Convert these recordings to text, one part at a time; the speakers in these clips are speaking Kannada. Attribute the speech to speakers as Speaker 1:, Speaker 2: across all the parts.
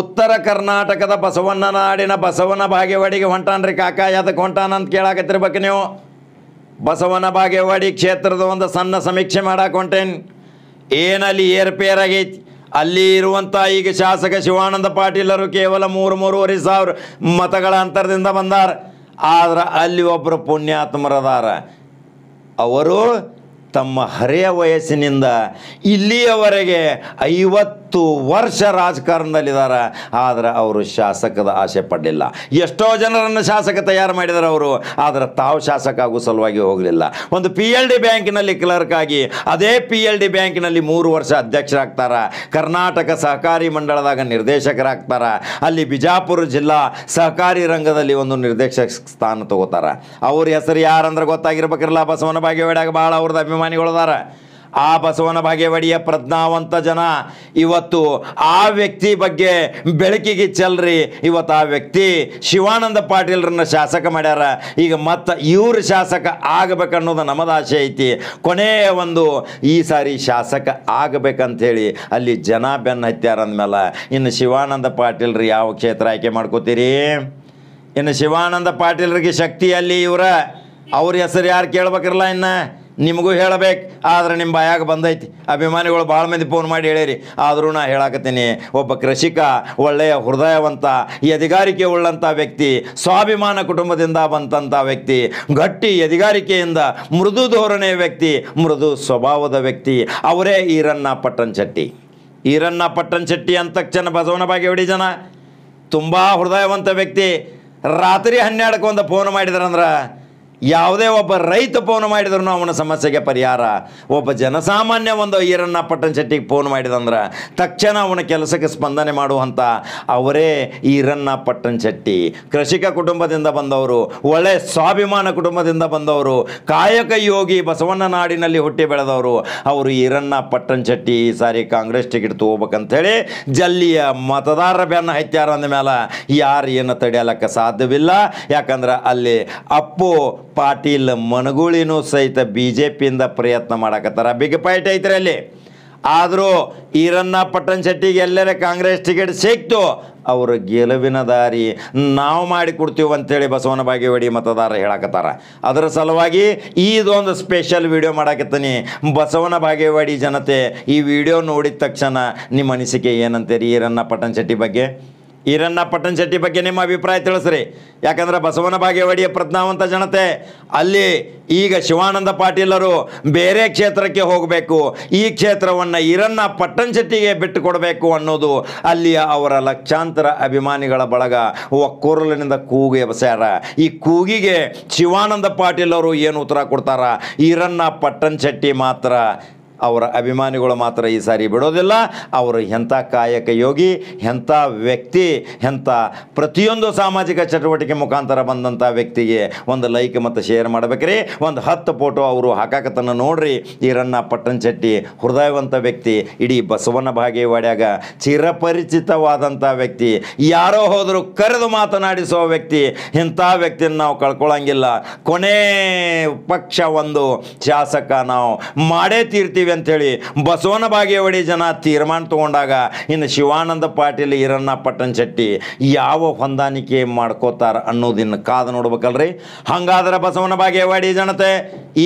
Speaker 1: ಉತ್ತರ ಕರ್ನಾಟಕದ ಬಸವಣ್ಣ ನಾಡಿನ ಬಸವನ ಬಾಗೇವಾಡಿಗೆ ಹೊಂಟಾನ್ರಿ ಕಾಕ ಅದಕ್ಕೆ ಹೊಂಟಾನ ಅಂತ ಕೇಳಾಕತ್ತಿರ್ಬೇಕು ನೀವು ಬಸವನ ಬಾಗೇವಾಡಿ ಕ್ಷೇತ್ರದ ಒಂದು ಸಣ್ಣ ಸಮೀಕ್ಷೆ ಮಾಡಕ್ಕೆ ಹೊಂಟೇನು ಏನಲ್ಲಿ ಏರ್ಪೇರಾಗೈತಿ ಅಲ್ಲಿ ಇರುವಂಥ ಈಗ ಶಾಸಕ ಶಿವಾನಂದ ಪಾಟೀಲರು ಕೇವಲ ಮೂರು ಮೂರುವರೆ ಸಾವಿರ ಮತಗಳ ಅಂತರದಿಂದ ಬಂದಾರ ಆದ್ರೆ ಅಲ್ಲಿ ಒಬ್ಬರು ಪುಣ್ಯಾತ್ಮರದಾರ ಅವರು ತಮ್ಮ ಹರೆಯ ವಯಸ್ಸಿನಿಂದ ಇಲ್ಲಿಯವರೆಗೆ ಐವತ್ತು ಹತ್ತು ವರ್ಷ ರಾಜಕಾರಣದಲ್ಲಿದ್ದಾರೆ ಆದರೆ ಅವರು ಶಾಸಕದ ಆಸೆ ಪಡಲಿಲ್ಲ ಎಷ್ಟೋ ಜನರನ್ನು ಶಾಸಕ ತಯಾರು ಮಾಡಿದ್ದಾರೆ ಅವರು ಆದರೆ ತಾವು ಶಾಸಕ ಆಗುವ ಸಲುವಾಗಿ ಹೋಗಲಿಲ್ಲ ಒಂದು ಪಿ ಎಲ್ ಡಿ ಬ್ಯಾಂಕಿನಲ್ಲಿ ಕ್ಲರ್ಕ್ ಆಗಿ ಅದೇ ಪಿ ಎಲ್ ಡಿ ಬ್ಯಾಂಕಿನಲ್ಲಿ ಮೂರು ವರ್ಷ ಅಧ್ಯಕ್ಷರಾಗ್ತಾರೆ ಕರ್ನಾಟಕ ಸಹಕಾರಿ ಮಂಡಳದಾಗ ನಿರ್ದೇಶಕರಾಗ್ತಾರೆ ಅಲ್ಲಿ ಬಿಜಾಪುರ ಜಿಲ್ಲಾ ಸಹಕಾರಿ ರಂಗದಲ್ಲಿ ಒಂದು ನಿರ್ದೇಶಕ ಸ್ಥಾನ ತಗೋತಾರೆ ಅವ್ರ ಹೆಸರು ಯಾರಂದ್ರೆ ಗೊತ್ತಾಗಿರ್ಬೇಕಿರಲ್ಲ ಬಸವನ ಭಾಗ್ಯವೇಡಾಗ ಭಾಳ ಅವ್ರದ್ದು ಅಭಿಮಾನಿಗಳದಾರ ಆ ಬಸವನ ಬಾಗೇವಾಡಿಯ ಪ್ರಜ್ಞಾವಂತ ಜನ ಇವತ್ತು ಆ ವ್ಯಕ್ತಿ ಬಗ್ಗೆ ಬೆಳಕಿಗೆ ಚೆಲ್ರಿ ಇವತ್ತು ಆ ವ್ಯಕ್ತಿ ಶಿವಾನಂದ ಪಾಟೀಲ್ರನ್ನ ಶಾಸಕ ಮಾಡ್ಯಾರ ಈಗ ಮತ್ತೆ ಇವ್ರ ಶಾಸಕ ಆಗಬೇಕನ್ನೋದು ನಮ್ಮದು ಆಸೆ ಐತಿ ಕೊನೆಯ ಒಂದು ಈ ಸಾರಿ ಶಾಸಕ ಆಗಬೇಕಂಥೇಳಿ ಅಲ್ಲಿ ಜನ ಬೆನ್ನ ಹತ್ಯಾರ ಅಂದಮೇಲೆ ಇನ್ನು ಶಿವಾನಂದ ಪಾಟೀಲ್ರು ಯಾವ ಕ್ಷೇತ್ರ ಆಯ್ಕೆ ಮಾಡ್ಕೋತೀರಿ ಇನ್ನು ಶಿವಾನಂದ ಪಾಟೀಲ್ರಿಗೆ ಅಲ್ಲಿ ಇವರ ಅವ್ರ ಹೆಸರು ಯಾರು ಕೇಳ್ಬೇಕಿರಲ್ಲ ಇನ್ನು ನಿಮಗೂ ಹೇಳಬೇಕು ಆದರೆ ನಿಮ್ಮ ಬಾಯಾಗ ಬಂದೈತಿ ಅಭಿಮಾನಿಗಳು ಭಾಳ ಮಂದಿ ಫೋನ್ ಮಾಡಿ ಹೇಳಿರಿ ಆದರೂ ನಾ ಹೇಳಕತ್ತೀನಿ ಒಬ್ಬ ಕೃಷಿಕ ಒಳ್ಳೆಯ ಹೃದಯವಂತ ಎದೆಗಾರಿಕೆ ಉಳ್ಳಂಥ ವ್ಯಕ್ತಿ ಸ್ವಾಭಿಮಾನ ಕುಟುಂಬದಿಂದ ಬಂತಂಥ ವ್ಯಕ್ತಿ ಗಟ್ಟಿ ಎದಿಗಾರಿಕೆಯಿಂದ ಮೃದು ಧೋರಣೆಯ ವ್ಯಕ್ತಿ ಮೃದು ಸ್ವಭಾವದ ವ್ಯಕ್ತಿ ಅವರೇ ಈರಣ್ಣ ಪಟ್ಟನ್ ಶೆಟ್ಟಿ ಈರಣ್ಣ ಪಟ್ಟನ್ ಶೆಟ್ಟಿ ಅಂತ ತಕ್ಷಣ ಬಸವನ ಬಾಗೇವಾಡಿ ಜನ ತುಂಬ ಹೃದಯವಂತ ವ್ಯಕ್ತಿ ರಾತ್ರಿ ಹನ್ನೆರಡಕ್ಕೊಂದು ಫೋನ್ ಮಾಡಿದ್ರಂದ್ರೆ ಯಾವುದೇ ಒಬ್ಬ ರೈತ ಫೋನ್ ಮಾಡಿದ್ರು ಅವನ ಸಮಸ್ಯೆಗೆ ಪರಿಹಾರ ಒಬ್ಬ ಜನಸಾಮಾನ್ಯ ಒಂದು ಈರಣ್ಣ ಪಟ್ಟಣ ಶೆಟ್ಟಿಗೆ ಫೋನ್ ಮಾಡಿದಂದ್ರೆ ತಕ್ಷಣ ಅವನ ಕೆಲಸಕ್ಕೆ ಸ್ಪಂದನೆ ಮಾಡುವಂಥ ಅವರೇ ಈರಣ್ಣ ಪಟ್ಟಣ ಶೆಟ್ಟಿ ಕೃಷಿಕ ಕುಟುಂಬದಿಂದ ಬಂದವರು ಒಳ್ಳೆ ಸ್ವಾಭಿಮಾನ ಕುಟುಂಬದಿಂದ ಬಂದವರು ಕಾಯಕ ಯೋಗಿ ಬಸವಣ್ಣ ನಾಡಿನಲ್ಲಿ ಹುಟ್ಟಿ ಬೆಳೆದವರು ಅವರು ಈರಣ್ಣ ಪಟ್ಟಣ ಶೆಟ್ಟಿ ಈ ಸಾರಿ ಕಾಂಗ್ರೆಸ್ ಟಿಕೆಟ್ ತಗೋಬೇಕಂಥೇಳಿ ಜಲ್ಲಿಯ ಮತದಾರರ ಬೆನ್ನ ಹತ್ಯಾರ ಅಂದ ಮೇಲೆ ಯಾರು ಏನು ತಡೆಯಲಕ್ಕೆ ಸಾಧ್ಯವಿಲ್ಲ ಯಾಕಂದ್ರೆ ಅಲ್ಲಿ ಅಪ್ಪು ಪಾಟೀಲ್ ಮನಗುಳಿನೂ ಸಹಿತ ಬಿ ಜೆ ಪಿಯಿಂದ ಪ್ರಯತ್ನ ಮಾಡಕತ್ತಾರ ಬಿಗ್ ಪಾಯಿಂಟ್ ಐತ್ರಿ ಅಲ್ಲಿ ಆದರೂ ಈರನ್ನ ಪಟ್ಟಣ ಶೆಟ್ಟಿಗೆ ಎಲ್ಲರ ಕಾಂಗ್ರೆಸ್ ಟಿಕೆಟ್ ಸಿಕ್ತು ಅವರ ಗೆಲುವಿನ ದಾರಿ ನಾವು ಮಾಡಿಕೊಡ್ತೀವಿ ಅಂತೇಳಿ ಬಸವನ ಬಾಗೇವಾಡಿ ಮತದಾರ ಹೇಳಕತ್ತಾರ ಅದರ ಸಲುವಾಗಿ ಇದೊಂದು ಸ್ಪೆಷಲ್ ವಿಡಿಯೋ ಮಾಡಾಕತ್ತೀನಿ ಬಸವನ ಬಾಗೇವಾಡಿ ಜನತೆ ಈ ವಿಡಿಯೋ ನೋಡಿದ ತಕ್ಷಣ ನಿಮ್ಮ ಅನಿಸಿಕೆ ಏನಂತೀರಿ ಈರನ್ನ ಪಟ್ಟಣ ಶೆಟ್ಟಿ ಬಗ್ಗೆ ಈರಣ್ಣ ಪಟ್ಟಣ ಶೆಟ್ಟಿ ಬಗ್ಗೆ ನಿಮ್ಮ ಅಭಿಪ್ರಾಯ ತಿಳಿಸ್ರಿ ಯಾಕಂದ್ರೆ ಬಸವನ ಬಾಗೇವಾಡಿಯ ಪ್ರಜ್ಞಾವಂತ ಜನತೆ ಅಲ್ಲಿ ಈಗ ಶಿವಾನಂದ ಪಾಟೀಲರು ಬೇರೆ ಕ್ಷೇತ್ರಕ್ಕೆ ಹೋಗಬೇಕು ಈ ಕ್ಷೇತ್ರವನ್ನು ಈರಣ್ಣ ಪಟ್ಟಣ ಶೆಟ್ಟಿಗೆ ಬಿಟ್ಟು ಕೊಡಬೇಕು ಅನ್ನೋದು ಅಲ್ಲಿಯ ಅವರ ಲಕ್ಷಾಂತರ ಅಭಿಮಾನಿಗಳ ಬಳಗ ಒಕ್ಕೂರಲಿನಿಂದ ಕೂಗಿ ಎಬ್ಸ್ಯಾರ ಈ ಕೂಗಿಗೆ ಶಿವಾನಂದ ಪಾಟೀಲರು ಏನು ಉತ್ತರ ಕೊಡ್ತಾರ ಈರಣ್ಣ ಪಟ್ಟಣ ಶೆಟ್ಟಿ ಮಾತ್ರ ಅವರ ಅಭಿಮಾನಿಗಳು ಮಾತ್ರ ಈ ಸಾರಿ ಬಿಡೋದಿಲ್ಲ ಅವರು ಎಂಥ ಕಾಯಕ ಯೋಗಿ ಎಂಥ ವ್ಯಕ್ತಿ ಎಂಥ ಪ್ರತಿಯೊಂದು ಸಾಮಾಜಿಕ ಚಟುವಟಿಕೆ ಮುಖಾಂತರ ಬಂದಂಥ ವ್ಯಕ್ತಿಗೆ ಒಂದು ಲೈಕ್ ಮತ್ತು ಶೇರ್ ಮಾಡ್ಬೇಕ್ರಿ ಒಂದು ಹತ್ತು ಫೋಟೋ ಅವರು ಹಾಕಾಕತನ ನೋಡ್ರಿ ಈ ಪಟ್ಟಣ ಶೆಟ್ಟಿ ಹೃದಯವಂತ ವ್ಯಕ್ತಿ ಇಡೀ ಬಸವನ ಭಾಗೇವಾಡ್ಯಾಗ ಚಿರಪರಿಚಿತವಾದಂಥ ವ್ಯಕ್ತಿ ಯಾರೋ ಹೋದರೂ ಕರೆದು ಮಾತನಾಡಿಸುವ ವ್ಯಕ್ತಿ ಇಂಥ ವ್ಯಕ್ತಿಯನ್ನು ನಾವು ಕಳ್ಕೊಳ್ಳಂಗಿಲ್ಲ ಕೊನೆ ಪಕ್ಷ ಒಂದು ಶಾಸಕ ನಾವು ಮಾಡೇ ತೀರ್ತೀವಿ ಅಂಥೇಳಿ ಬಸವನ ಬಾಗೇವಾಡಿ ಜನ ತೀರ್ಮಾನ ತಗೊಂಡಾಗ ಇನ್ನು ಶಿವಾನಂದ ಪಾಟೀಲ್ ಈರಣ್ಣ ಪಟ್ಟಣ ಶೆಟ್ಟಿ ಯಾವ ಹೊಂದಾಣಿಕೆ ಮಾಡ್ಕೋತಾರ ಅನ್ನೋದಿನ್ನು ಕಾದು ನೋಡ್ಬೇಕಲ್ರಿ ಹಂಗಾದ್ರೆ ಬಸವನ ಬಾಗೇವಾಡಿ ಜನತೆ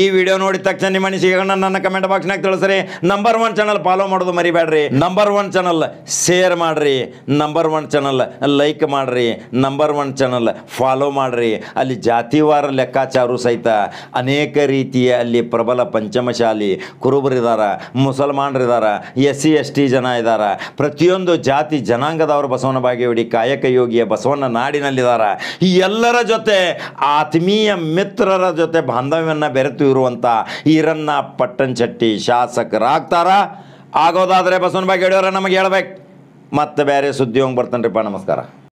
Speaker 1: ಈ ವಿಡಿಯೋ ನೋಡಿದ ತಕ್ಷಣ ನಿಮ್ಮ ಅನಿಸಿಕೆಗಳನ್ನ ನನ್ನ ಕಮೆಂಟ್ ಬಾಕ್ಸ್ನಾಗ ತಿಳಿಸ್ರಿ ನಂಬರ್ ಒನ್ ಚಾನಲ್ ಫಾಲೋ ಮಾಡೋದು ಮರಿಬೇಡ್ರಿ ನಂಬರ್ ಒನ್ ಚಾನಲ್ ಶೇರ್ ಮಾಡ್ರಿ ನಂಬರ್ ಒನ್ ಚಾನಲ್ ಲೈಕ್ ಮಾಡ್ರಿ ನಂಬರ್ ಒನ್ ಚಾನಲ್ ಫಾಲೋ ಮಾಡ್ರಿ ಅಲ್ಲಿ ಜಾತಿವಾರ ಲೆಕ್ಕಾಚಾರು ಸಹಿತ ಅನೇಕ ರೀತಿಯ ಅಲ್ಲಿ ಪ್ರಬಲ ಪಂಚಮಶಾಲಿ ಕುರುಬರಿದ ಇದ್ದಾರೆ ಮುಸಲ್ಮಾನರಿದ್ದಾರೆ ಎಸ್ ಸಿ ಎಸ್ ಟಿ ಜನ ಇದ್ದಾರೆ ಪ್ರತಿಯೊಂದು ಜಾತಿ ಜನಾಂಗದವರು ಬಸವನ ಭಾಗ್ಯವಿಡಿ ಕಾಯಕ ಯೋಗಿಯ ಬಸವನ ನಾಡಿನಲ್ಲಿದ್ದಾರೆ ಈ ಎಲ್ಲರ ಜೊತೆ ಆತ್ಮೀಯ ಮಿತ್ರರ ಜೊತೆ ಬಾಂಧವ್ಯವನ್ನು ಬೆರೆತು ಇರುವಂಥ ಈರನ್ನ ಪಟ್ಟಣಚಟ್ಟಿ ಶಾಸಕರಾಗ್ತಾರ ಆಗೋದಾದರೆ ಬಸವನ ಬಾಗೇವಾಡಿಯವರ ನಮಗೆ ಹೇಳ್ಬೇಕು ಮತ್ತೆ ಬೇರೆ ಸುದ್ದಿ ಹೋಗಿ ಬರ್ತಾನೆ ನಮಸ್ಕಾರ